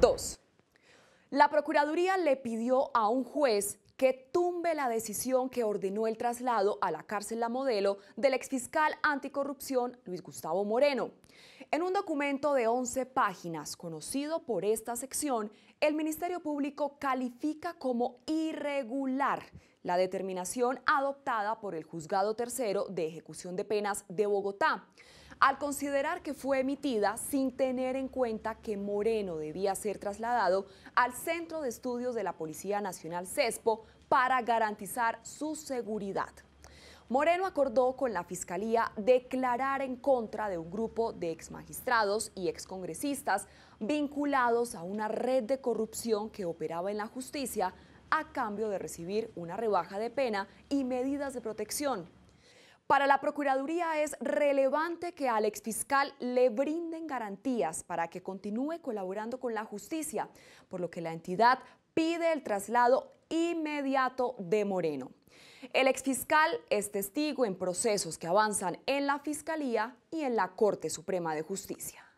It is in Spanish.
2. La Procuraduría le pidió a un juez que tumbe la decisión que ordenó el traslado a la cárcel la modelo del exfiscal anticorrupción Luis Gustavo Moreno. En un documento de 11 páginas conocido por esta sección, el Ministerio Público califica como irregular la determinación adoptada por el Juzgado Tercero de Ejecución de Penas de Bogotá al considerar que fue emitida sin tener en cuenta que Moreno debía ser trasladado al Centro de Estudios de la Policía Nacional CESPO para garantizar su seguridad. Moreno acordó con la Fiscalía declarar en contra de un grupo de exmagistrados y excongresistas vinculados a una red de corrupción que operaba en la justicia a cambio de recibir una rebaja de pena y medidas de protección para la Procuraduría es relevante que al exfiscal le brinden garantías para que continúe colaborando con la justicia, por lo que la entidad pide el traslado inmediato de Moreno. El exfiscal es testigo en procesos que avanzan en la Fiscalía y en la Corte Suprema de Justicia.